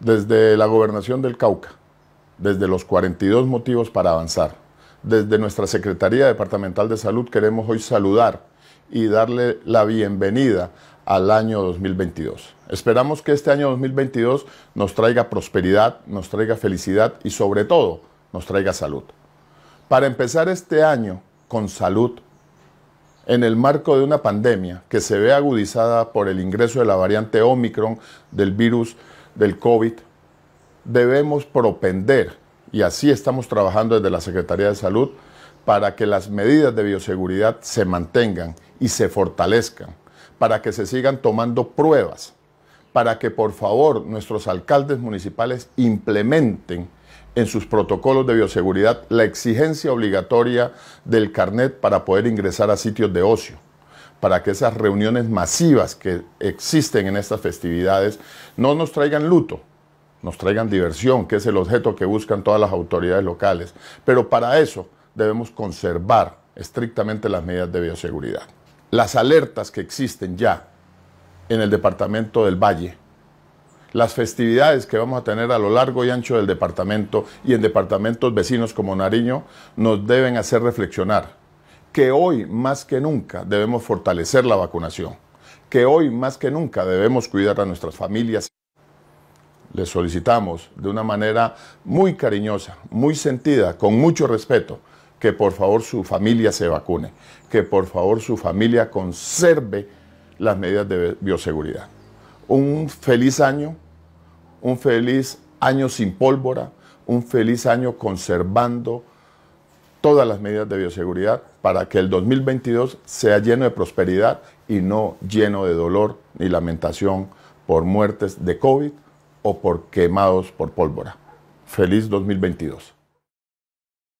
desde la gobernación del Cauca, desde los 42 motivos para avanzar, desde nuestra Secretaría Departamental de Salud queremos hoy saludar y darle la bienvenida al año 2022. Esperamos que este año 2022 nos traiga prosperidad, nos traiga felicidad y sobre todo nos traiga salud. Para empezar este año con salud, en el marco de una pandemia que se ve agudizada por el ingreso de la variante Omicron del virus del COVID, debemos propender, y así estamos trabajando desde la Secretaría de Salud, para que las medidas de bioseguridad se mantengan y se fortalezcan, para que se sigan tomando pruebas, para que por favor nuestros alcaldes municipales implementen en sus protocolos de bioseguridad la exigencia obligatoria del carnet para poder ingresar a sitios de ocio para que esas reuniones masivas que existen en estas festividades no nos traigan luto, nos traigan diversión, que es el objeto que buscan todas las autoridades locales. Pero para eso debemos conservar estrictamente las medidas de bioseguridad. Las alertas que existen ya en el departamento del Valle, las festividades que vamos a tener a lo largo y ancho del departamento y en departamentos vecinos como Nariño, nos deben hacer reflexionar que hoy más que nunca debemos fortalecer la vacunación, que hoy más que nunca debemos cuidar a nuestras familias. Les solicitamos de una manera muy cariñosa, muy sentida, con mucho respeto, que por favor su familia se vacune, que por favor su familia conserve las medidas de bioseguridad. Un feliz año, un feliz año sin pólvora, un feliz año conservando todas las medidas de bioseguridad para que el 2022 sea lleno de prosperidad y no lleno de dolor ni lamentación por muertes de COVID o por quemados por pólvora. Feliz 2022.